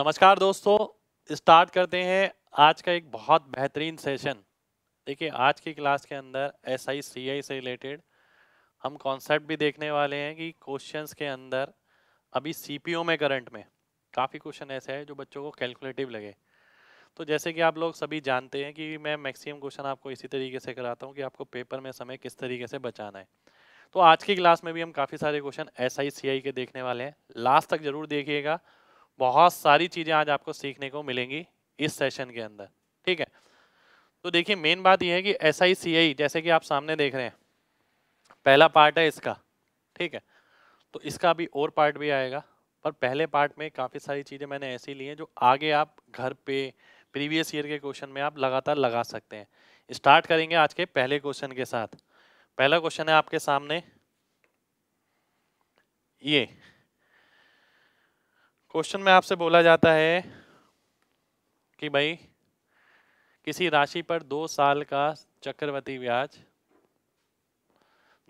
नमस्कार दोस्तों स्टार्ट करते हैं आज का एक बहुत बेहतरीन सेशन देखिए आज की क्लास के अंदर एस आई सी आई से रिलेटेड हम कॉन्सेप्ट भी देखने वाले हैं कि क्वेश्चंस के अंदर अभी सी पी ओ में करंट में काफ़ी क्वेश्चन ऐसे हैं जो बच्चों को कैलकुलेटिव लगे तो जैसे कि आप लोग सभी जानते हैं कि मैं मैक्सिमम क्वेश्चन आपको इसी तरीके से कराता हूँ कि आपको पेपर में समय किस तरीके से बचाना है तो आज की क्लास में भी हम काफ़ी सारे क्वेश्चन एस आई सी आई के देखने वाले हैं लास्ट तक ज़रूर देखिएगा बहुत सारी चीज़ें आज आपको सीखने को मिलेंगी इस सेशन के अंदर ठीक है तो देखिए मेन बात यह है कि एस आई जैसे कि आप सामने देख रहे हैं पहला पार्ट है इसका ठीक है तो इसका भी और पार्ट भी आएगा पर पहले पार्ट में काफ़ी सारी चीज़ें मैंने ऐसी ली हैं जो आगे आप घर पे प्रीवियस ईयर के क्वेश्चन में आप लगातार लगा सकते हैं स्टार्ट करेंगे आज के पहले क्वेश्चन के साथ पहला क्वेश्चन है आपके सामने ये क्वेश्चन में आपसे बोला जाता है कि भाई किसी राशि पर दो साल का चक्रवर्ती ब्याज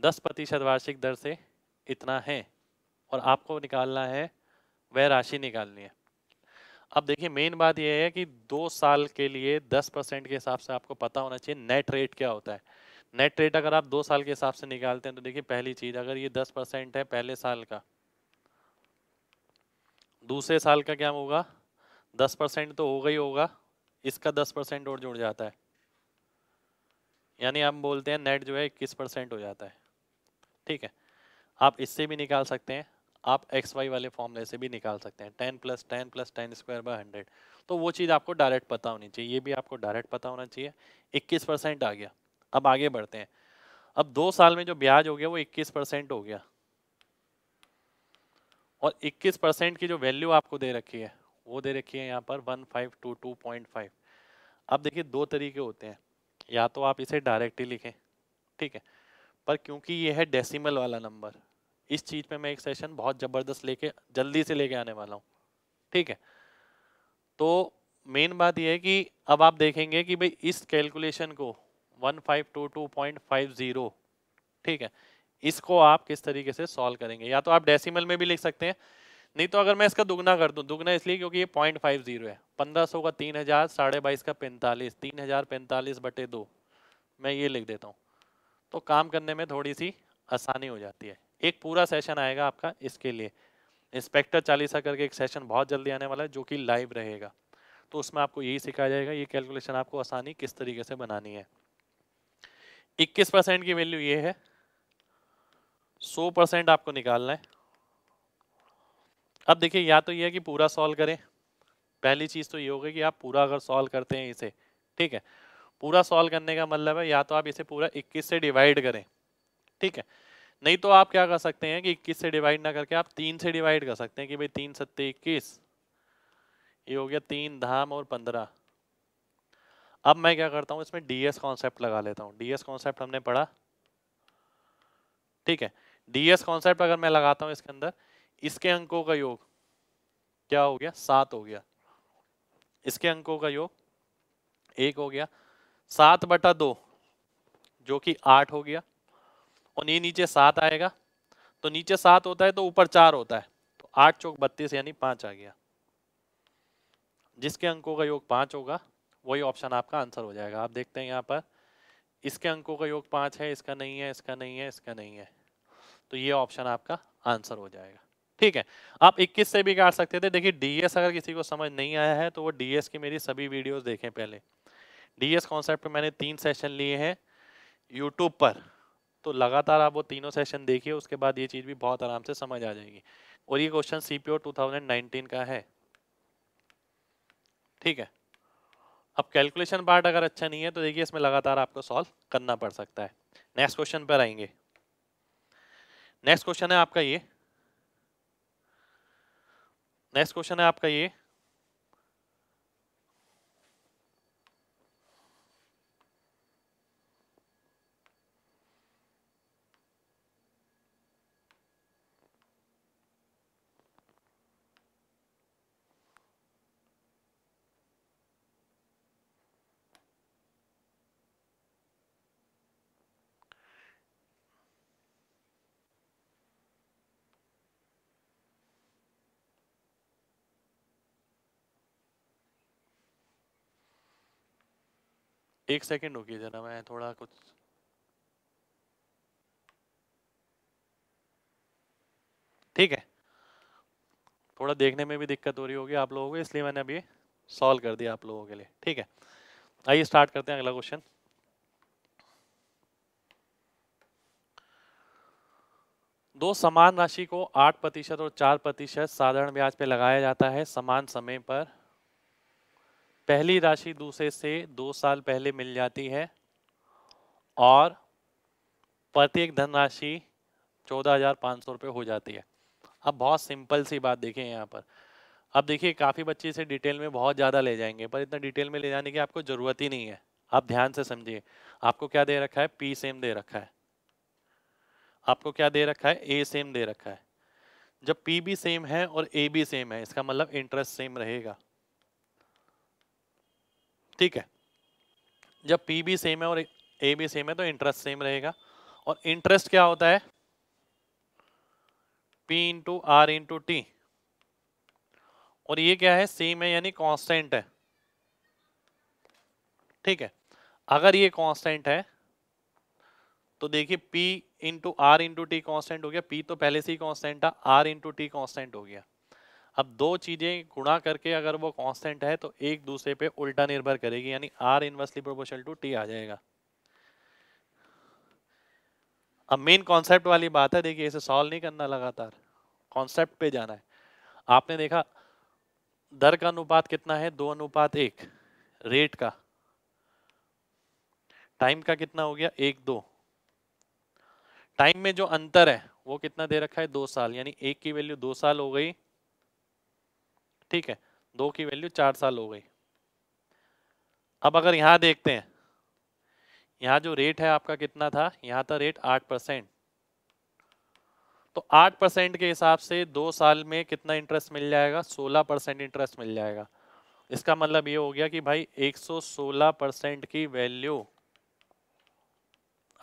दस प्रतिशत वार्षिक दर से इतना है और आपको निकालना है वह राशि निकालनी है अब देखिए मेन बात यह है कि दो साल के लिए दस परसेंट के हिसाब से आपको पता होना चाहिए नेट रेट क्या होता है नेट रेट अगर आप दो साल के हिसाब से निकालते हैं तो देखिए पहली चीज़ अगर ये दस परसेंट है पहले साल का दूसरे साल का क्या होगा दस परसेंट तो होगा ही होगा इसका दस परसेंट और जुड़ जाता है यानी हम बोलते हैं नेट जो है इक्कीस परसेंट हो जाता है ठीक है आप इससे भी निकाल सकते हैं आप एक्स वाई वाले फॉर्मूले से भी निकाल सकते हैं ten plus ten plus ten square by hundred तो वो चीज़ आपको डायरेक्ट पता होनी चाहिए ये भी आपको डायरेक्ट पता होना चाहिए इक्कीस परसेंट आ गया अब आगे बढ़ते हैं अब दो साल में जो ब्याज हो गया वो इक्कीस परसेंट हो गया और 21 परसेंट की जो वैल्यू आपको दे रखी है वो दे रखी है यहाँ पर 1522.5 अब देखिए दो तरीके होते हैं या तो आप इसे डायरेक्टली लिखें ठीक है पर क्योंकि ये है डेसिमल वाला नंबर इस चीज़ पे मैं एक सेशन बहुत ज़बरदस्त लेके जल्दी से लेके आने वाला हूँ ठीक है तो मेन बात यह है कि अब आप देखेंगे कि भाई इस कैलकुलेशन को वन ठीक है इसको आप किस तरीके से सॉल्व करेंगे या तो आप डेसिमल में भी लिख सकते हैं नहीं तो अगर मैं इसका दुगना कर दूं दुगना इसलिए क्योंकि ये पॉइंट फाइव जीरो है पंद्रह सौ का तीन हज़ार साढ़े बाईस का पैंतालीस तीन हज़ार पैंतालीस बटे दो मैं ये लिख देता हूँ तो काम करने में थोड़ी सी आसानी हो जाती है एक पूरा सेशन आएगा आपका इसके लिए इंस्पेक्टर चालीसा करके एक सेशन बहुत जल्दी आने वाला है जो कि लाइव रहेगा तो उसमें आपको यही सिखाया जाएगा ये कैलकुलेशन आपको आसानी किस तरीके से बनानी है 21 परसेंट की वैल्यू ये है 100 परसेंट आपको निकालना है अब देखिए या तो ये है कि पूरा सॉल्व करें पहली चीज़ तो ये होगी कि आप पूरा अगर सॉल्व करते हैं इसे ठीक है पूरा सॉल्व करने का मतलब है या तो आप इसे पूरा 21 से डिवाइड करें ठीक है नहीं तो आप क्या कर सकते हैं कि 21 से डिवाइड ना करके आप तीन से डिवाइड कर सकते हैं कि भाई तीन सत्ते इक्कीस ये हो गया तीन धाम और पंद्रह अब मैं क्या करता हूँ इसमें डी एस कॉन्सेप्ट लगा लेता हूँ डी एस कॉन्सेप्ट हमने पढ़ा ठीक है डी एस कॉन्सेप्ट अगर मैं लगाता हूँ इसके अंदर इसके अंकों का योग क्या हो गया सात हो गया इसके अंकों का योग एक हो गया सात बटा दो जो कि आठ हो गया और ये नीचे सात आएगा तो नीचे सात होता है तो ऊपर चार होता है तो आठ चौक बत्तीस यानी पांच आ गया जिसके अंकों का योग पांच होगा वही ऑप्शन आपका आंसर हो जाएगा आप देखते हैं यहाँ पर इसके अंकों का योग पांच है इसका नहीं है इसका नहीं है इसका नहीं है तो ये ऑप्शन आपका आंसर हो जाएगा ठीक है आप 21 से भी काट सकते थे देखिए डीएस अगर किसी को समझ नहीं आया है तो वो डीएस की मेरी सभी वीडियोस देखें पहले डीएस कॉन्सेप्ट पे मैंने तीन सेशन लिए हैं यूट्यूब पर तो लगातार आप वो तीनों सेशन देखिए उसके बाद ये चीज़ भी बहुत आराम से समझ आ जाएगी और ये क्वेश्चन सी पी का है ठीक है अब कैलकुलेशन पार्ट अगर अच्छा नहीं है तो देखिए इसमें लगातार आपको सॉल्व करना पड़ सकता है नेक्स्ट क्वेश्चन पर आएंगे नेक्स्ट क्वेश्चन है आपका ये नेक्स्ट क्वेश्चन है आपका ये एक सेकेंड रुकिए जरा मैं थोड़ा कुछ ठीक है थोड़ा देखने में भी दिक्कत हो रही होगी आप लोगों को इसलिए मैंने अभी सॉल्व कर दिया आप लोगों के लिए ठीक है आइए स्टार्ट करते हैं अगला क्वेश्चन दो समान राशि को आठ प्रतिशत और चार प्रतिशत साधारण ब्याज पे लगाया जाता है समान समय पर पहली राशि दूसरे से दो साल पहले मिल जाती है और प्रत्येक धनराशि चौदह हज़ार पाँच सौ रुपये हो जाती है अब बहुत सिंपल सी बात देखिए यहाँ पर अब देखिए काफ़ी बच्चे इसे डिटेल में बहुत ज़्यादा ले जाएंगे पर इतना डिटेल में ले जाने की आपको ज़रूरत ही नहीं है आप ध्यान से समझिए आपको क्या दे रखा है पी सेम दे रखा है आपको क्या दे रखा है ए सेम दे रखा है जब पी भी सेम है और ए भी सेम है इसका मतलब इंटरेस्ट सेम रहेगा ठीक है जब पी भी सेम है और ए भी सेम है तो इंटरेस्ट सेम रहेगा और इंटरेस्ट क्या होता है P into R into T और ये क्या है सेम है यानी कांस्टेंट है ठीक है अगर ये कांस्टेंट है तो देखिए P into R into T constant हो गया पी तो पहले से ही कांस्टेंट था आर इंटू टी कॉन्स्टेंट हो गया अब दो चीज़ें गुणा करके अगर वो कांस्टेंट है तो एक दूसरे पे उल्टा निर्भर करेगी यानी R inversely proportional to T आ जाएगा अब मेन कॉन्सेप्ट वाली बात है देखिए इसे सॉल्व नहीं करना लगातार कॉन्सेप्ट पे जाना है आपने देखा दर का अनुपात कितना है दो अनुपात एक रेट का टाइम का कितना हो गया एक दो टाइम में जो अंतर है वो कितना दे रखा है दो साल यानी एक की वैल्यू दो साल हो गई ठीक है दो की वैल्यू चार साल हो गई अब अगर यहाँ देखते हैं यहाँ जो रेट है आपका कितना था यहाँ था रेट आठ परसेंट तो आठ परसेंट के हिसाब से दो साल में कितना इंटरेस्ट मिल जाएगा सोलह परसेंट इंटरेस्ट मिल जाएगा इसका मतलब ये हो गया कि भाई एक सौ सोलह परसेंट की वैल्यू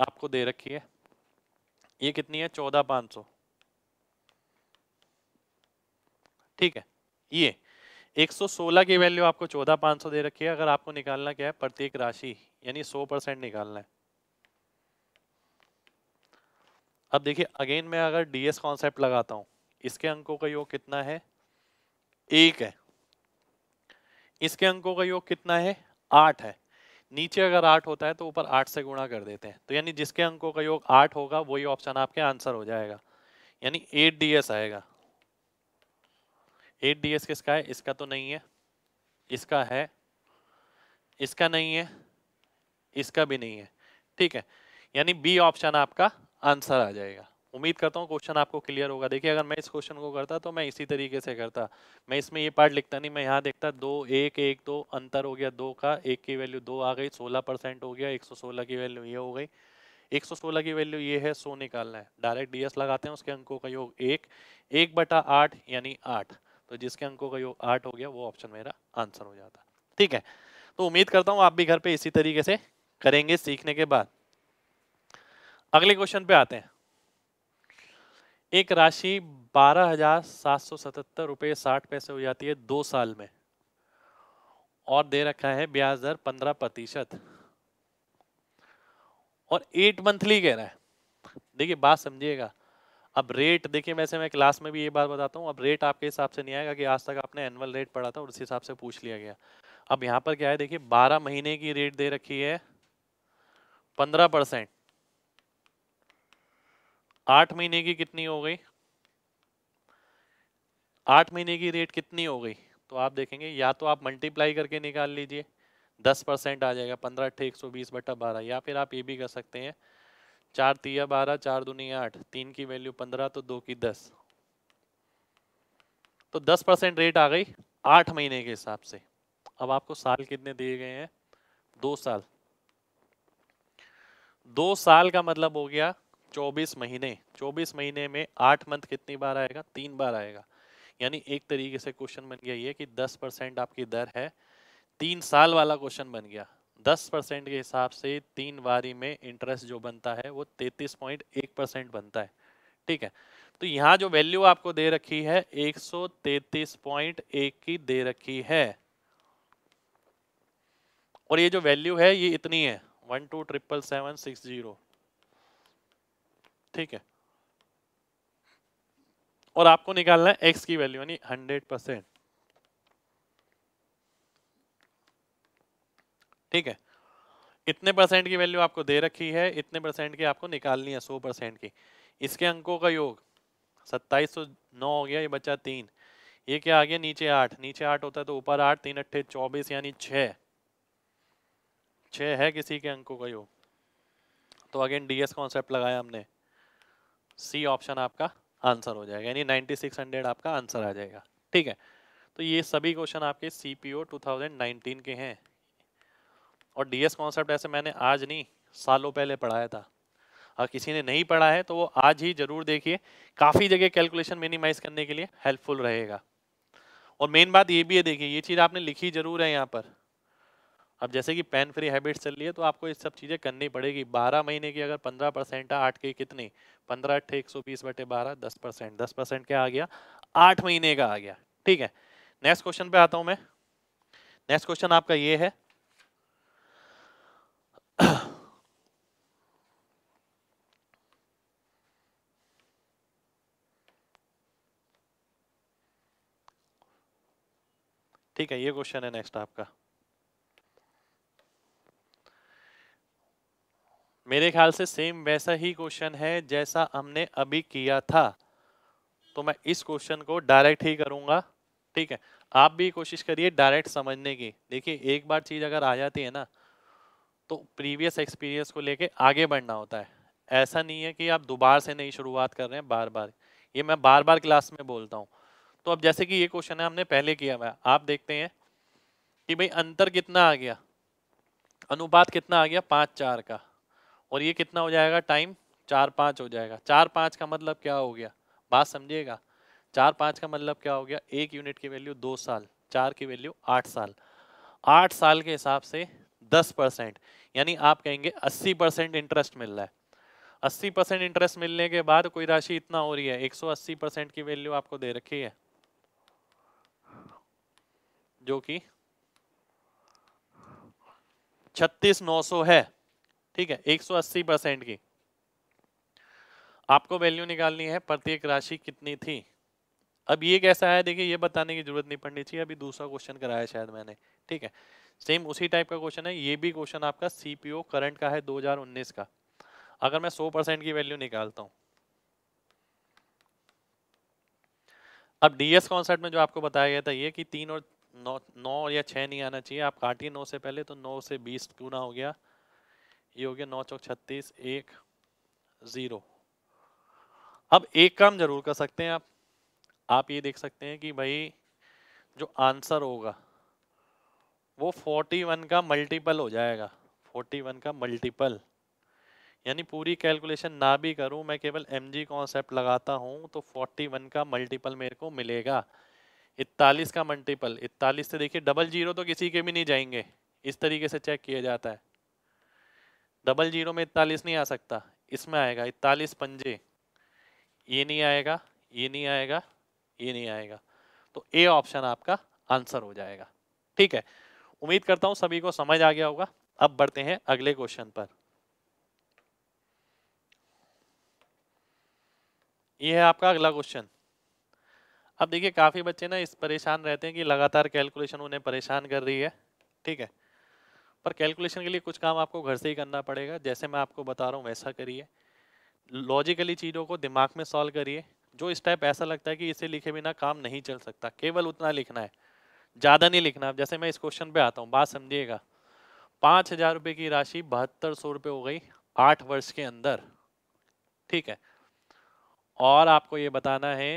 आपको दे रखी है ये कितनी है चौदह पाँच सौ ठीक है ये 116 की वैल्यू आपको चौदह पाँच सौ दे रखी है अगर आपको निकालना क्या है प्रत्येक राशि यानी 100 परसेंट निकालना है अब देखिए अगेन मैं अगर डीएस कॉन्सेप्ट लगाता हूँ इसके अंकों का योग कितना है एक है इसके अंकों का योग कितना है आठ है नीचे अगर आठ होता है तो ऊपर आठ से गुणा कर देते हैं तो यानी जिसके अंकों का योग आठ होगा वही ऑप्शन आपके आंसर हो जाएगा यानी एट डी एस आएगा एट डी किसका है इसका तो नहीं है इसका है इसका नहीं है इसका भी नहीं है ठीक है यानी बी ऑप्शन आपका आंसर आ जाएगा उम्मीद करता हूँ क्वेश्चन आपको क्लियर होगा देखिए अगर मैं इस क्वेश्चन को करता तो मैं इसी तरीके से करता मैं इसमें ये पार्ट लिखता नहीं मैं यहाँ देखता दो एक एक दो अंतर हो गया दो का एक की वैल्यू दो आ गई सोलह परसेंट हो गया एक सौ सोलह की वैल्यू ये हो गई एक सौ सोलह की वैल्यू ये है सो निकालना है डायरेक्ट डी लगाते हैं उसके अंकों का योग एक एक बटा आठ यानी आठ तो जिसके अंकों का योग आठ हो गया वो ऑप्शन मेरा आंसर हो जाता ठीक है तो उम्मीद करता हूँ आप भी घर पे इसी तरीके से करेंगे सीखने के बाद अगले क्वेश्चन पे आते हैं एक राशि बारह हजार सात सौ सतहत्तर रुपये साठ पैसे हो जाती है दो साल में और दे रखा है ब्याज दर पंद्रह प्रतिशत और एट मंथली कह रहा है देखिए बात समझिएगा अब रेट देखिए वैसे मैं क्लास में भी ये बात बताता हूँ अब रेट आपके हिसाब से नहीं आएगा कि आज तक आपने एनुअल रेट पढ़ा था और उसी हिसाब से पूछ लिया गया अब यहाँ पर क्या है देखिए बारह महीने की रेट दे रखी है पंद्रह परसेंट आठ महीने की कितनी हो गई आठ महीने की रेट कितनी हो गई तो आप देखेंगे या तो आप मल्टीप्लाई करके निकाल लीजिए दस परसेंट आ जाएगा पंद्रह अट्ठे एक सौ बीस बटा बारह या फिर आप ये भी कर सकते हैं चार तिया बारह चार दुनिया आठ तीन की वैल्यू पंद्रह तो दो की दस तो दस परसेंट रेट आ गई आठ महीने के हिसाब से अब आपको साल कितने दिए गए हैं दो साल दो साल का मतलब हो गया चौबीस महीने चौबीस महीने में आठ मंथ कितनी बार आएगा तीन बार आएगा यानी एक तरीके से क्वेश्चन बन गया ये कि दस परसेंट आपकी दर है तीन साल वाला क्वेश्चन बन गया 10 परसेंट के हिसाब से तीन बारी में इंटरेस्ट जो बनता है वो 33.1 परसेंट बनता है ठीक है तो यहाँ जो वैल्यू आपको दे रखी है 133.1 की दे रखी है और ये जो वैल्यू है ये इतनी है one two triple seven six zero ठीक है और आपको निकालना है एक्स की वैल्यू यानी हंड्रेड परसेंट ठीक है इतने परसेंट की वैल्यू आपको दे रखी है इतने परसेंट की आपको निकालनी है सौ परसेंट की इसके अंकों का योग सत्ताईस सौ नौ हो गया ये बचा तीन ये क्या आ गया नीचे आठ नीचे आठ होता है तो ऊपर आठ तीन अट्ठे चौबीस यानी छ छः है किसी के अंकों का योग तो अगेन डी एस कॉन्सेप्ट लगाया हमने सी ऑप्शन आपका आंसर हो जाएगा यानी नाइन्टी सिक्स हंड्रेड आपका आंसर आ जाएगा ठीक है तो ये सभी क्वेश्चन आपके C P O two thousand nineteen के हैं और डीएस कॉन्सेप्ट ऐसे मैंने आज नहीं सालों पहले पढ़ाया था अगर किसी ने नहीं पढ़ा है तो वो आज ही जरूर देखिए काफ़ी जगह कैलकुलेशन मिनिमाइज करने के लिए हेल्पफुल रहेगा और मेन बात ये भी है देखिए ये चीज़ आपने लिखी जरूर है यहाँ पर अब जैसे कि पेन फ्री हैबिट चल रही है तो आपको ये सब चीज़ें करनी पड़ेगी बारह महीने की अगर पंद्रह परसेंट है आठ की कितनी पंद्रह अट्ठे एक सौ बीस बटे बारह दस परसेंट दस परसेंट क्या आ गया आठ महीने का आ गया ठीक है नेक्स्ट क्वेश्चन पे आता हूँ मैं नेक्स्ट क्वेश्चन आपका ये है ठीक है ये क्वेश्चन है नेक्स्ट आपका मेरे ख्याल से सेम वैसा ही क्वेश्चन है जैसा हमने अभी किया था तो मैं इस क्वेश्चन को डायरेक्ट ही करूंगा ठीक है आप भी कोशिश करिए डायरेक्ट समझने की देखिए एक बार चीज़ अगर आ जाती है ना तो प्रीवियस एक्सपीरियंस को लेके आगे बढ़ना होता है ऐसा नहीं है कि आप दोबारा से नई शुरुआत कर रहे हैं बार बार ये मैं बार बार क्लास में बोलता हूँ तो अब जैसे कि ये क्वेश्चन है हमने पहले किया हुआ आप देखते हैं कि भाई अंतर कितना आ गया अनुपात कितना आ गया पाँच चार का और ये कितना हो जाएगा टाइम चार पाँच हो जाएगा चार पाँच का मतलब क्या हो गया बात समझिएगा चार पाँच का मतलब क्या हो गया एक यूनिट की वैल्यू दो साल चार की वैल्यू आठ साल आठ साल के हिसाब से दस परसेंट यानी आप कहेंगे अस्सी परसेंट इंटरेस्ट मिल रहा है अस्सी परसेंट इंटरेस्ट मिलने के बाद कोई राशि इतना हो रही है एक सौ अस्सी परसेंट की वैल्यू आपको दे रखी है जो कि छत्तीस नौ सौ है ठीक है 180 परसेंट की आपको वैल्यू निकालनी है प्रत्येक राशि कितनी थी अब ये कैसा है देखिए ये बताने की जरूरत नहीं पड़नी चाहिए अभी दूसरा क्वेश्चन कराया शायद मैंने ठीक है सेम उसी टाइप का क्वेश्चन है ये भी क्वेश्चन आपका सीपीओ करंट का है 2019 का अगर मैं 100 परसेंट की वैल्यू निकालता हूं अब डीएस कॉन्सेप्ट में जो आपको बताया गया था ये कि तीन और नौ नौ या छः नहीं आना चाहिए आप काटिए नौ से पहले तो नौ से बीस ना हो गया ये हो गया नौ चौक छत्तीस एक ज़ीरो अब एक काम जरूर कर सकते हैं आप आप ये देख सकते हैं कि भाई जो आंसर होगा वो फोर्टी वन का मल्टीपल हो जाएगा फोर्टी वन का मल्टीपल यानी पूरी कैलकुलेशन ना भी करूं मैं केवल एम जी कॉन्सेप्ट लगाता हूं तो वन का मल्टीपल मेरे को मिलेगा इकतालीस का मल्टीपल इकतालीस से देखिए डबल जीरो तो किसी के भी नहीं जाएंगे इस तरीके से चेक किया जाता है डबल जीरो में इकतालीस नहीं आ सकता इसमें आएगा इकतालीस पंजे ये नहीं आएगा ये नहीं आएगा ये नहीं आएगा तो ए ऑप्शन आपका आंसर हो जाएगा ठीक है उम्मीद करता हूं सभी को समझ आ गया होगा अब बढ़ते हैं अगले क्वेश्चन पर यह है आपका अगला क्वेश्चन अब देखिए काफ़ी बच्चे ना इस परेशान रहते हैं कि लगातार कैलकुलेशन उन्हें परेशान कर रही है ठीक है पर कैलकुलेशन के लिए कुछ काम आपको घर से ही करना पड़ेगा जैसे मैं आपको बता रहा हूँ वैसा करिए लॉजिकली चीज़ों को दिमाग में सॉल्व करिए जो स्टेप ऐसा लगता है कि इसे लिखे बिना काम नहीं चल सकता केवल उतना लिखना है ज़्यादा नहीं लिखना है जैसे मैं इस क्वेश्चन पे आता हूँ बात समझिएगा पाँच हज़ार रुपये की राशि बहत्तर सौ रुपये हो गई आठ वर्ष के अंदर ठीक है और आपको ये बताना है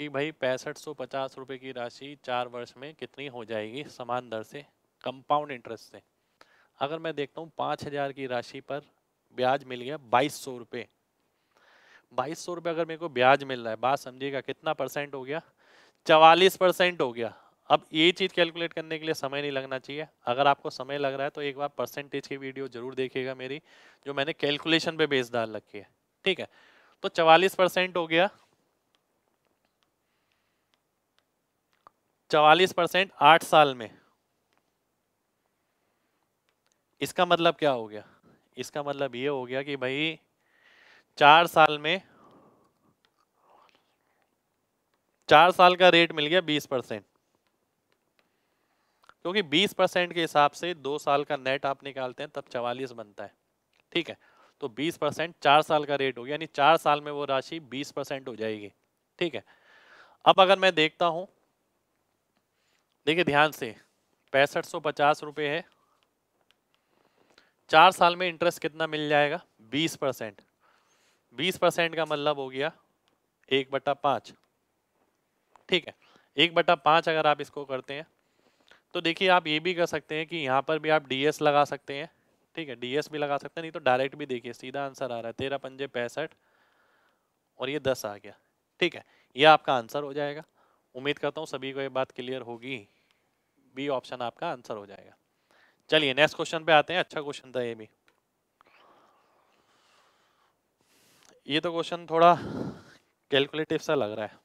कि भाई पैंसठ सौ पचास रुपये की राशि चार वर्ष में कितनी हो जाएगी समान दर से कंपाउंड इंटरेस्ट से अगर मैं देखता हूँ पाँच हज़ार की राशि पर ब्याज मिल गया बाईस सौ रुपये बाईस सौ रुपये अगर मेरे को ब्याज मिल रहा है बात समझिएगा कितना परसेंट हो गया चवालीस परसेंट हो गया अब ये चीज़ कैलकुलेट करने के लिए समय नहीं लगना चाहिए अगर आपको समय लग रहा है तो एक बार परसेंटेज की वीडियो जरूर देखिएगा मेरी जो मैंने कैलकुलेशन पे बेस डाल रखी है ठीक है तो चवालीस परसेंट हो गया चवालीस परसेंट आठ साल में इसका मतलब क्या हो गया इसका मतलब ये हो गया कि भाई चार साल में चार साल का रेट मिल गया बीस परसेंट क्योंकि बीस परसेंट के हिसाब से दो साल का नेट आप निकालते हैं तब चवालीस बनता है ठीक है तो बीस परसेंट चार साल का रेट हो गया यानी चार साल में वो राशि बीस परसेंट हो जाएगी ठीक है अब अगर मैं देखता हूं देखिए ध्यान से पैंसठ सौ पचास रुपये है चार साल में इंटरेस्ट कितना मिल जाएगा बीस परसेंट बीस परसेंट का मतलब हो गया एक बटा पाँच ठीक है एक बटा पाँच अगर आप इसको करते हैं तो देखिए आप ये भी कर सकते हैं कि यहाँ पर भी आप डी लगा सकते हैं ठीक है डी भी लगा सकते हैं नहीं तो डायरेक्ट भी देखिए सीधा आंसर आ रहा है तेरह पंजे पैंसठ और ये दस आ गया ठीक है ये आपका आंसर हो जाएगा उम्मीद करता हूँ सभी को ये बात क्लियर होगी बी ऑप्शन आपका आंसर हो जाएगा चलिए नेक्स्ट क्वेश्चन पे आते हैं अच्छा क्वेश्चन था ये भी ये तो क्वेश्चन थोड़ा कैलकुलेटिव सा लग रहा है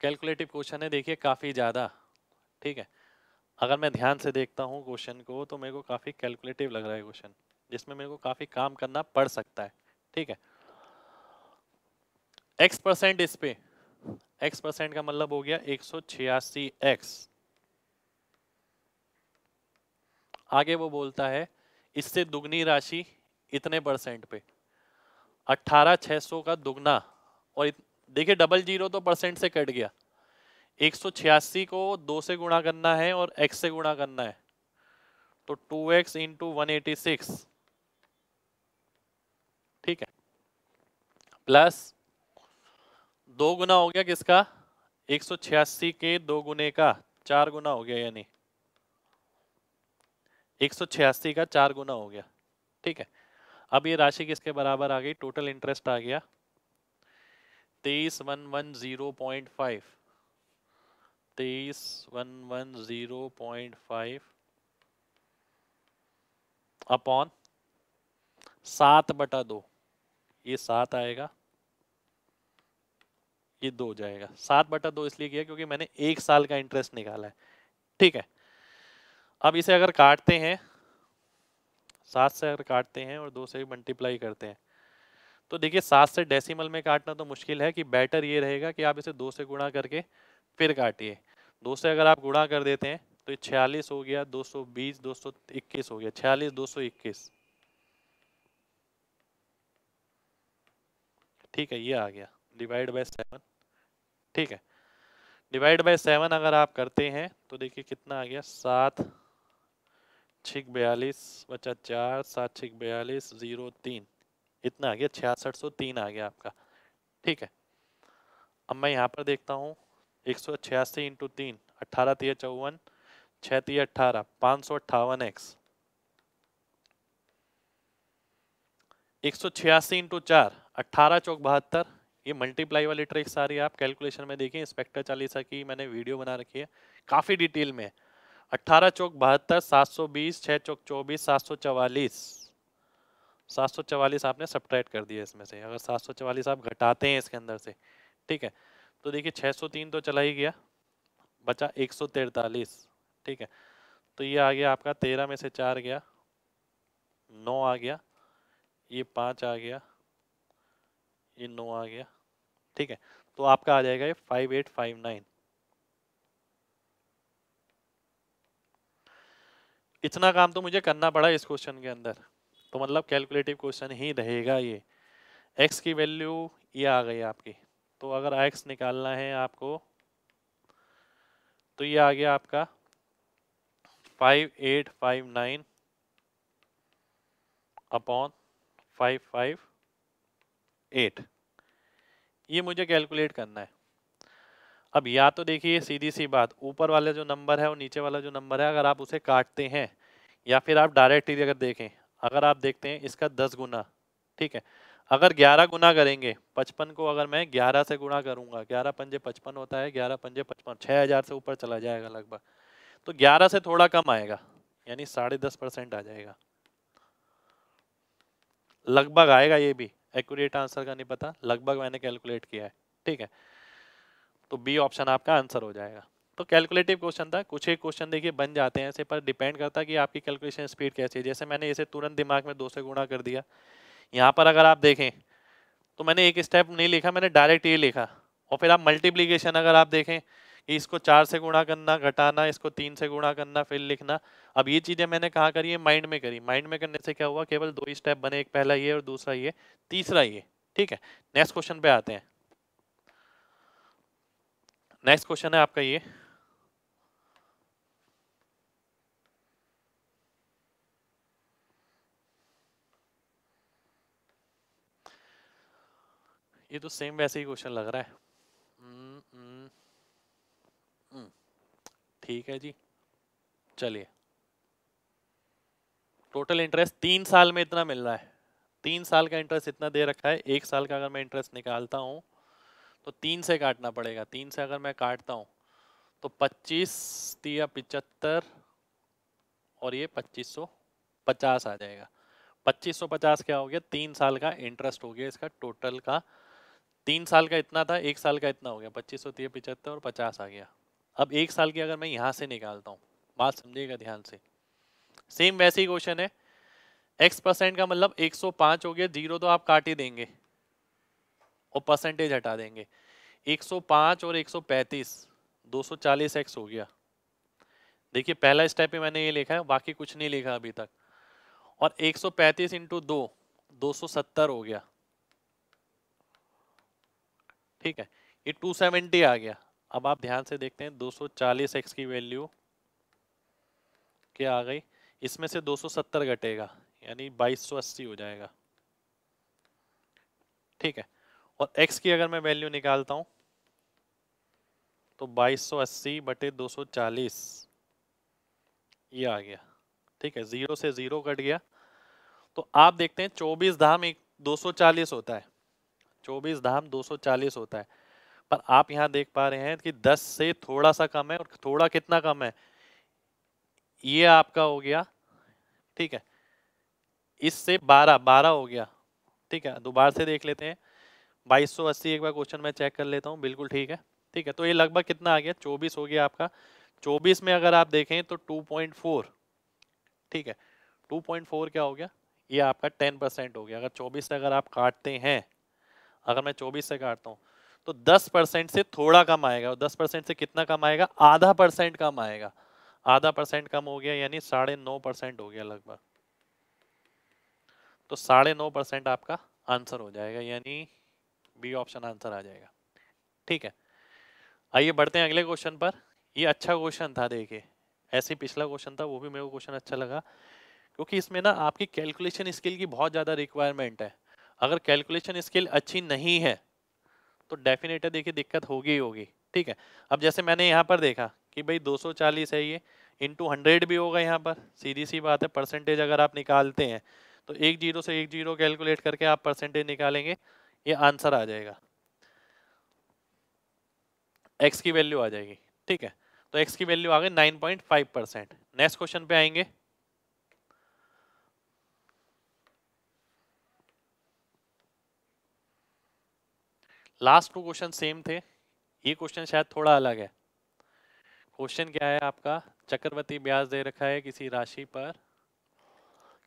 कैलकुलेटिव क्वेश्चन है देखिए काफ़ी ज़्यादा ठीक है अगर मैं ध्यान से देखता हूँ क्वेश्चन को तो मेरे को काफ़ी कैलकुलेटिव लग रहा है क्वेश्चन जिसमें मेरे को काफ़ी काम करना पड़ सकता है ठीक है एक्स परसेंट इस पे एक्स परसेंट का मतलब हो गया एक सौ छियासी एक्स आगे वो बोलता है इससे दुगनी राशि इतने परसेंट पे अट्ठारह छः सौ का दुगना और देखिए डबल जीरो तो परसेंट से कट गया एक सौ छियासी को दो से गुणा करना है और एक्स से गुणा करना है तो two X into one eighty six ठीक है प्लस दो गुना हो गया किसका एक सौ छियासी के दो गुने का चार गुना हो गया यानी एक सौ छियासी का चार गुना हो गया ठीक है अब ये राशि किसके बराबर आ गई टोटल इंटरेस्ट आ गया तेईस one one zero point five तेईस one one zero point five upon सात बटा दो ये सात आएगा ये दो हो जाएगा सात बटा दो इसलिए किया क्योंकि मैंने एक साल का इंटरेस्ट निकाला है ठीक है अब इसे अगर काटते हैं सात से अगर काटते हैं और दो से मल्टीप्लाई करते हैं तो देखिए सात से डेसिमल में काटना तो मुश्किल है कि बेटर ये रहेगा कि आप इसे दो से गुणा करके फिर काटिए दो से अगर आप गुणा कर देते हैं तो छियालीस हो गया दो सौ बीस दो सौ इक्कीस हो गया छियालीस दो सौ इक्कीस ठीक है ये आ गया डिवाइड बाय सेवन ठीक है डिवाइड बाय सेवन अगर आप करते हैं तो देखिए कितना आ गया सात छिक बयालीस बचा चार सात छिक बयालीस ज़ीरो तीन इतना आ गया छियासठ सौ तीन आ गया आपका ठीक है अब मैं यहाँ पर देखता हूँ एक सौ छियासी इंटू तीन अट्ठारह तीय चौवन छः तीय अट्ठारह पाँच सौ अट्ठावन एक्स एक सौ छियासी इंटू चार अट्ठारह चौक बहत्तर ये मल्टीप्लाई वाली ट्रिक सारी आप कैलकुलेशन में देखिए इंस्पेक्टर चालीसा की मैंने वीडियो बना रखी है काफ़ी डिटेल में अट्ठारह चौक बहत्तर सात सौ बीस छः चौक चौबीस सात सौ चवालीस सात सौ चवालीस आपने सब्ट्रैक्ट कर दिया इसमें से अगर सात सौ चवालीस आप घटाते हैं इसके अंदर से ठीक है तो देखिए छः सौ तीन तो चला ही गया बचा एक सौ तिरतालीस ठीक है तो ये आ गया आपका तेरह में से चार गया नौ आ गया ये पाँच आ गया ये नौ आ गया ठीक है तो आपका आ जाएगा ये फाइव एट फाइव नाइन इतना काम तो मुझे करना पड़ा इस क्वेश्चन के अंदर तो मतलब कैलकुलेटिव क्वेश्चन ही रहेगा ये एक्स की वैल्यू ये आ गई आपकी तो अगर एक्स निकालना है आपको तो ये आ गया आपका five eight five nine upon five five eight ये मुझे कैलकुलेट करना है अब या तो देखिए सीधी सी बात ऊपर वाला जो नंबर है और नीचे वाला जो नंबर है अगर आप उसे काटते हैं या फिर आप डायरेक्ट अगर देखें अगर आप देखते हैं इसका दस गुना ठीक है अगर ग्यारह गुना करेंगे पचपन को अगर मैं ग्यारह से गुना करूंगा ग्यारह पंजे पचपन होता है ग्यारह पंजे पचपन छः हज़ार से ऊपर चला जाएगा लगभग तो ग्यारह से थोड़ा कम आएगा यानी साढ़े दस परसेंट आ जाएगा लगभग आएगा ये भी एक्यूरेट आंसर का नहीं पता लगभग मैंने कैलकुलेट किया है ठीक है तो बी ऑप्शन आपका आंसर हो जाएगा तो कैलकुलेटिव क्वेश्चन था कुछ एक क्वेश्चन देखिए बन जाते हैं ऐसे पर डिपेंड करता है कि आपकी कैलकुलेशन स्पीड कैसी है जैसे मैंने इसे तुरंत दिमाग में दो से गुणा कर दिया यहाँ पर अगर आप देखें तो मैंने एक स्टेप नहीं लिखा मैंने डायरेक्ट ये लिखा और फिर आप मल्टीप्लीकेशन अगर आप देखें इसको चार से गुणा करना घटाना इसको तीन से गुणा करना फिर लिखना अब ये चीज़ें मैंने कहा करी है माइंड में करी माइंड में करने से क्या हुआ केवल दो ही स्टेप बने एक पहला ये और दूसरा ये तीसरा ये ठीक है नेक्स्ट क्वेश्चन पे आते हैं नेक्स्ट क्वेश्चन है आपका ये ये तो सेम वैसे ही क्वेश्चन लग रहा है ठीक है जी चलिए टोटल इंटरेस्ट तीन साल में इतना मिल रहा है तीन साल का इंटरेस्ट इतना दे रखा है एक साल का अगर मैं इंटरेस्ट निकालता हूँ तो तीन से काटना पड़ेगा तीन से अगर मैं काटता हूँ तो पच्चीस दिया पिचहत्तर और ये पच्चीस सौ पचास आ जाएगा पच्चीस सौ पचास क्या हो गया तीन साल का इंटरेस्ट हो गया इसका टोटल का तीन साल का इतना था एक साल का इतना हो गया पच्चीस सौ तीन पिचहत्तर और पचास आ गया अब एक साल की अगर मैं यहाँ से निकालता हूँ बात समझिएगा ध्यान से सेम वैसे ही क्वेश्चन है एक्स परसेंट का मतलब 105 हो गया जीरो तो आप काट ही देंगे और परसेंटेज हटा देंगे 105 और 135 240 एक्स हो गया देखिए पहला स्टेप ही मैंने ये लिखा है बाकी कुछ नहीं लिखा अभी तक और 135 इंटू दो दो हो गया ठीक है ये 270 आ गया अब आप ध्यान से देखते हैं 240 एक्स की वैल्यू क्या आ गई इसमें से 270 घटेगा यानी 2280 हो जाएगा ठीक है और एक्स की अगर मैं वैल्यू निकालता हूँ तो 2280 बटे चालीस ये आ गया ठीक है ज़ीरो से ज़ीरो कट गया तो आप देखते हैं 24 धाम एक चालीस होता है 24 धाम 240 होता है पर आप यहाँ देख पा रहे हैं कि 10 से थोड़ा सा कम है और थोड़ा कितना कम है ये आपका हो गया ठीक है इससे 12 12 हो गया ठीक है दोबारा से देख लेते हैं 2280 एक बार क्वेश्चन मैं चेक कर लेता हूँ बिल्कुल ठीक है ठीक है तो ये लगभग कितना आ गया 24 हो गया आपका 24 में अगर आप देखें तो 2.4 ठीक है 2.4 क्या हो गया ये आपका 10 परसेंट हो गया अगर 24 से अगर आप काटते हैं अगर मैं 24 से काटता हूँ तो 10 परसेंट से थोड़ा कम आएगा और 10 परसेंट से कितना कम आएगा आधा परसेंट कम आएगा आधा परसेंट कम हो गया यानी साढ़े नौ परसेंट हो गया लगभग तो साढ़े नौ परसेंट आपका आंसर हो जाएगा यानी बी ऑप्शन आंसर आ जाएगा ठीक है आइए बढ़ते हैं अगले क्वेश्चन पर ये अच्छा क्वेश्चन था देखिए ऐसे पिछला क्वेश्चन था वो भी मेरे को क्वेश्चन अच्छा लगा क्योंकि इसमें ना आपकी कैलकुलेशन स्किल की बहुत ज़्यादा रिक्वायरमेंट है अगर कैलकुलेशन स्किल अच्छी नहीं है तो डेफिनेटली देखिए दिक्कत होगी ही होगी ठीक है अब जैसे मैंने यहाँ पर देखा कि भाई 240 है ये इंटू हंड्रेड भी होगा यहाँ पर सीधी सी बात है परसेंटेज अगर आप निकालते हैं तो एक जीरो से एक जीरो कैलकुलेट करके आप परसेंटेज निकालेंगे ये आंसर आ जाएगा एक्स की वैल्यू आ जाएगी ठीक है तो एक्स की वैल्यू आ गई nine point five percent next question पे आएंगे लास्ट टू क्वेश्चन सेम थे ये क्वेश्चन शायद थोड़ा अलग है क्वेश्चन क्या है आपका चक्रवर्ती ब्याज दे रखा है किसी राशि पर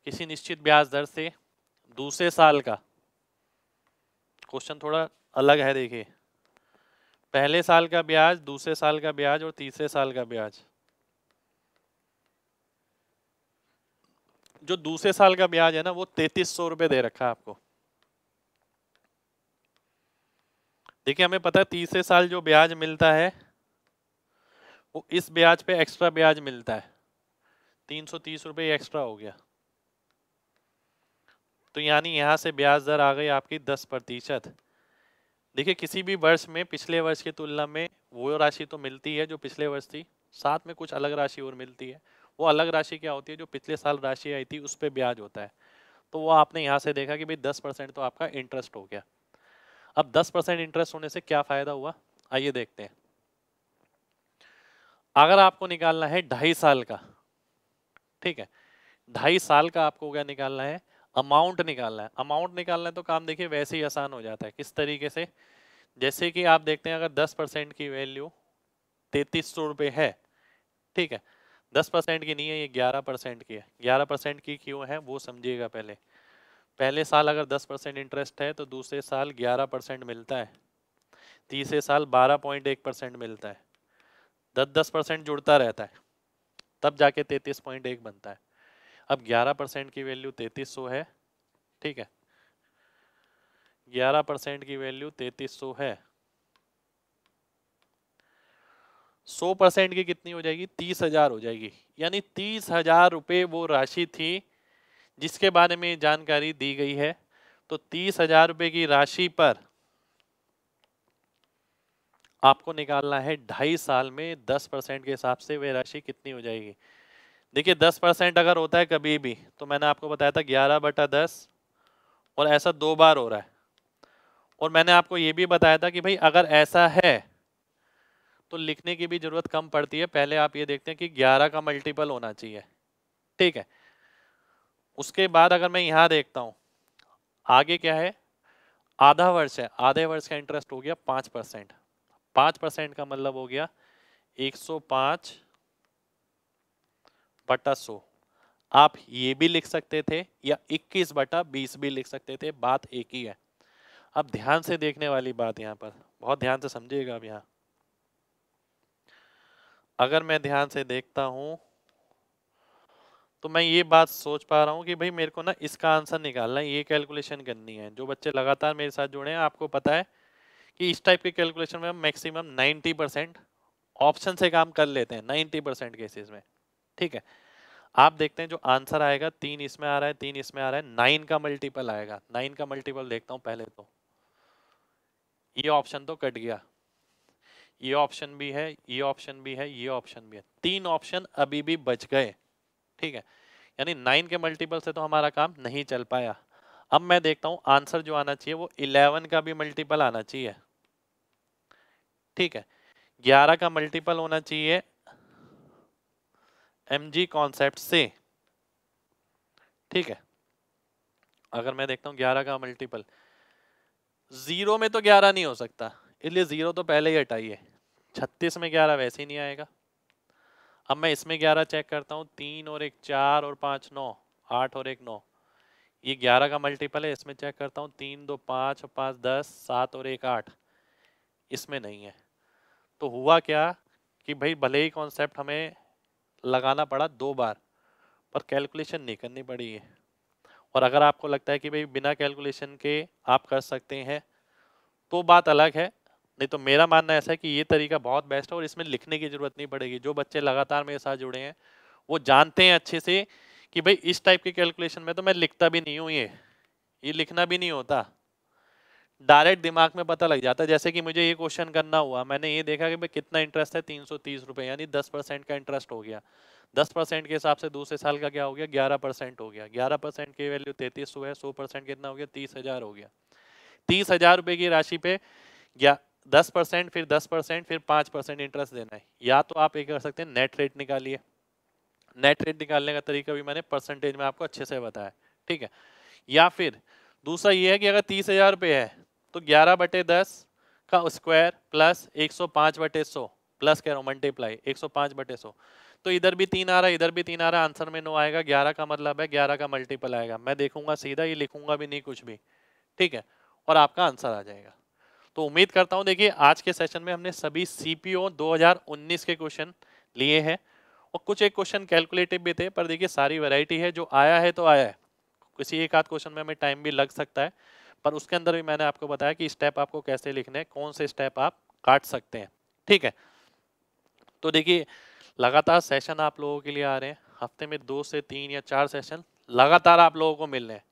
किसी निश्चित ब्याज दर से दूसरे साल का क्वेश्चन थोड़ा अलग है देखिए पहले साल का ब्याज दूसरे साल का ब्याज और तीसरे साल का ब्याज जो दूसरे साल का ब्याज है ना वो तैतीस सौ रुपये दे रखा है आपको देखिए हमें पता है तीसरे साल जो ब्याज मिलता है वो इस ब्याज पे एक्स्ट्रा ब्याज मिलता है तीन सौ तीस रुपये एक्स्ट्रा हो गया तो यानी यहाँ से ब्याज दर आ गई आपकी दस प्रतिशत देखिए किसी भी वर्ष में पिछले वर्ष की तुलना में वो राशि तो मिलती है जो पिछले वर्ष थी साथ में कुछ अलग राशि और मिलती है वो अलग राशि क्या होती है जो पिछले साल राशि आई थी उस पर ब्याज होता है तो वो आपने यहाँ से देखा कि भाई दस परसेंट तो आपका इंटरेस्ट हो गया अब 10 परसेंट इंटरेस्ट होने से क्या फायदा हुआ आइए देखते हैं अगर आपको निकालना है ढाई साल का ठीक है ढाई साल का आपको क्या निकालना है अमाउंट निकालना है अमाउंट निकालना है तो काम देखिए वैसे ही आसान हो जाता है किस तरीके से जैसे कि आप देखते हैं अगर दस परसेंट की वैल्यू तैतीस सौ रुपये है ठीक है दस परसेंट की नहीं है ये ग्यारह परसेंट की है ग्यारह परसेंट की क्यों है वो समझिएगा पहले पहले साल अगर 10 परसेंट इंटरेस्ट है तो दूसरे साल 11 परसेंट मिलता है तीसरे साल 12.1 परसेंट मिलता है दस दस परसेंट जुड़ता रहता है तब जाके 33.1 बनता है अब 11 परसेंट की वैल्यू 3300 है ठीक है 11 परसेंट की वैल्यू 3300 है 100 परसेंट की कितनी हो जाएगी तीस हजार हो जाएगी यानी तीस हजार रुपये वो राशि थी जिसके बारे में जानकारी दी गई है तो तीस हजार रुपये की राशि पर आपको निकालना है ढाई साल में दस परसेंट के हिसाब से वह राशि कितनी हो जाएगी देखिए दस परसेंट अगर होता है कभी भी तो मैंने आपको बताया था ग्यारह बटा दस और ऐसा दो बार हो रहा है और मैंने आपको ये भी बताया था कि भाई अगर ऐसा है तो लिखने की भी ज़रूरत कम पड़ती है पहले आप ये देखते हैं कि ग्यारह का मल्टीपल होना चाहिए ठीक है उसके बाद अगर मैं यहाँ देखता हूँ आगे क्या है आधा वर्ष है आधे वर्ष का इंटरेस्ट हो गया पाँच परसेंट पाँच परसेंट का मतलब हो गया एक सौ पाँच बटा सौ आप ये भी लिख सकते थे या इक्कीस बटा बीस भी लिख सकते थे बात एक ही है अब ध्यान से देखने वाली बात यहाँ पर बहुत ध्यान से समझिएगा अब यहाँ अगर मैं ध्यान से देखता हूँ तो मैं ये बात सोच पा रहा हूँ कि भाई मेरे को ना इसका आंसर निकालना है ये कैलकुलेशन करनी है जो बच्चे लगातार मेरे साथ जुड़े हैं आपको पता है कि इस टाइप के कैलकुलेशन में हम मैक्सिमम 90 परसेंट ऑप्शन से काम कर लेते हैं 90 परसेंट केसेज में ठीक है आप देखते हैं जो आंसर आएगा तीन इसमें आ रहा है तीन इसमें आ रहा है नाइन का मल्टीपल आएगा नाइन का मल्टीपल देखता हूँ पहले तो ये ऑप्शन तो कट गया ये ऑप्शन भी है ये ऑप्शन भी है ये ऑप्शन भी है तीन ऑप्शन अभी भी बच गए ठीक है यानी नाइन के मल्टीपल से तो हमारा काम नहीं चल पाया अब मैं देखता हूँ आंसर जो आना चाहिए वो इलेवन का भी मल्टीपल आना चाहिए ठीक है ग्यारह का मल्टीपल होना चाहिए एम जी कॉन्सेप्ट से ठीक है अगर मैं देखता हूँ ग्यारह का मल्टीपल जीरो में तो ग्यारह नहीं हो सकता इसलिए जीरो तो पहले ही हटाइए छत्तीस में ग्यारह वैसे ही नहीं आएगा अब मैं इसमें ग्यारह चेक करता हूँ तीन और एक चार और पाँच नौ आठ और एक नौ ये ग्यारह का मल्टीपल है इसमें चेक करता हूँ तीन दो पाँच और पाँच दस सात और एक आठ इसमें नहीं है तो हुआ क्या कि भाई भले ही कॉन्सेप्ट हमें लगाना पड़ा दो बार पर कैलकुलेशन नहीं करनी पड़ी है और अगर आपको लगता है कि भाई बिना कैलकुलेशन के आप कर सकते हैं तो बात अलग है नहीं तो मेरा मानना ऐसा है कि ये तरीका बहुत बेस्ट है और इसमें लिखने की जरूरत नहीं पड़ेगी जो बच्चे लगातार मेरे साथ जुड़े हैं वो जानते हैं अच्छे से कि भाई इस टाइप के कैलकुलेशन में तो मैं लिखता भी नहीं हूँ ये ये लिखना भी नहीं होता डायरेक्ट दिमाग में पता लग जाता है जैसे कि मुझे ये क्वेश्चन करना हुआ मैंने ये देखा कि भाई कितना इंटरेस्ट है तीन सौ तीस रुपये यानी दस परसेंट का इंटरेस्ट हो गया दस परसेंट के हिसाब से दूसरे साल का क्या हो गया ग्यारह परसेंट हो गया ग्यारह परसेंट की वैल्यू तैतीस सौ है सौ परसेंट कितना हो गया तीस हज़ार हो गया तीस हज़ार रुपये की राशि पे या दस परसेंट फिर दस परसेंट फिर पाँच परसेंट इंटरेस्ट देना है या तो आप ये कर सकते हैं नेट रेट निकालिए नेट रेट निकालने का तरीका भी मैंने परसेंटेज में आपको अच्छे से बताया ठीक है या फिर दूसरा ये है कि अगर तीस हज़ार रुपये है तो ग्यारह बटे दस का स्क्वायर प्लस एक सौ पाँच बटे सौ प्लस कह रहा हूँ मल्टीप्लाई एक सौ पाँच बटे सौ तो इधर भी तीन आ रहा है इधर भी तीन आ रहा है आंसर में नो आएगा ग्यारह का मतलब है ग्यारह का मल्टीपल आएगा मैं देखूंगा सीधा ये लिखूंगा भी नहीं कुछ भी ठीक है और आपका आंसर आ जाएगा तो उम्मीद करता हूँ देखिए आज के सेशन में हमने सभी सी पी ओ के क्वेश्चन लिए हैं और कुछ एक क्वेश्चन कैलकुलेटिव भी थे पर देखिए सारी वेराइटी है जो आया है तो आया है किसी एक आध क्वेश्चन में हमें टाइम भी लग सकता है पर उसके अंदर भी मैंने आपको बताया कि स्टेप आपको कैसे लिखने हैं कौन से स्टेप आप काट सकते हैं ठीक है तो देखिए लगातार सेशन आप लोगों के लिए आ रहे हैं हफ्ते में दो से तीन या चार सेशन लगातार आप लोगों को मिल रहे हैं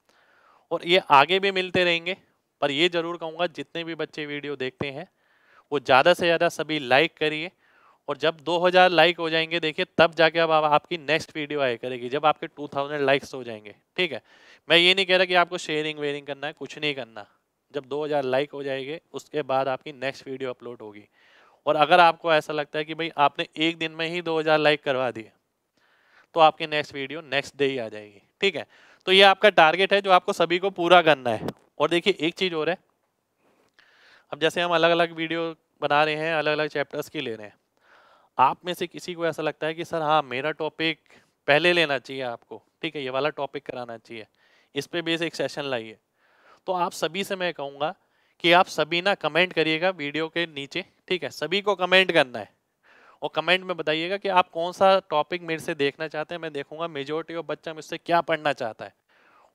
और ये आगे भी मिलते रहेंगे पर ये ज़रूर कहूँगा जितने भी बच्चे वीडियो देखते हैं वो ज़्यादा से ज़्यादा सभी लाइक करिए और जब 2000 लाइक हो जाएंगे देखिए तब जाके अब आप, आपकी नेक्स्ट वीडियो आए करेगी जब आपके 2000 लाइक्स हो जाएंगे ठीक है मैं ये नहीं कह रहा कि आपको शेयरिंग वेयरिंग करना है कुछ नहीं करना जब 2000 लाइक हो जाएंगे उसके बाद आपकी नेक्स्ट वीडियो अपलोड होगी और अगर आपको ऐसा लगता है कि भाई आपने एक दिन में ही दो लाइक करवा दिए तो आपकी नेक्स्ट वीडियो नेक्स्ट डे ही आ जाएगी ठीक है तो ये आपका टारगेट है जो आपको सभी को पूरा करना है और देखिए एक चीज़ और है अब जैसे हम अलग अलग वीडियो बना रहे हैं अलग अलग चैप्टर्स की ले रहे हैं आप में से किसी को ऐसा लगता है कि सर हाँ मेरा टॉपिक पहले लेना चाहिए आपको ठीक है ये वाला टॉपिक कराना चाहिए इस पर बेस एक सेशन लाइए तो आप सभी से मैं कहूँगा कि आप सभी ना कमेंट करिएगा वीडियो के नीचे ठीक है सभी को कमेंट करना है और कमेंट में बताइएगा कि आप कौन सा टॉपिक मेरे से देखना चाहते हैं मैं देखूंगा मेजोरिटी ऑफ बच्चा मुझसे क्या पढ़ना चाहता है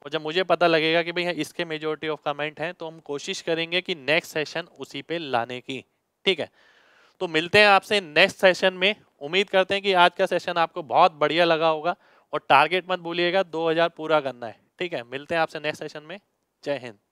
और जब मुझे पता लगेगा कि भैया इसके मेजोरिटी ऑफ कमेंट हैं तो हम कोशिश करेंगे कि नेक्स्ट सेशन उसी पे लाने की ठीक है तो मिलते हैं आपसे नेक्स्ट सेशन में उम्मीद करते हैं कि आज का सेशन आपको बहुत बढ़िया लगा होगा और टारगेट मत भूलिएगा दो पूरा करना है ठीक है मिलते हैं आपसे नेक्स्ट सेशन में जय हिंद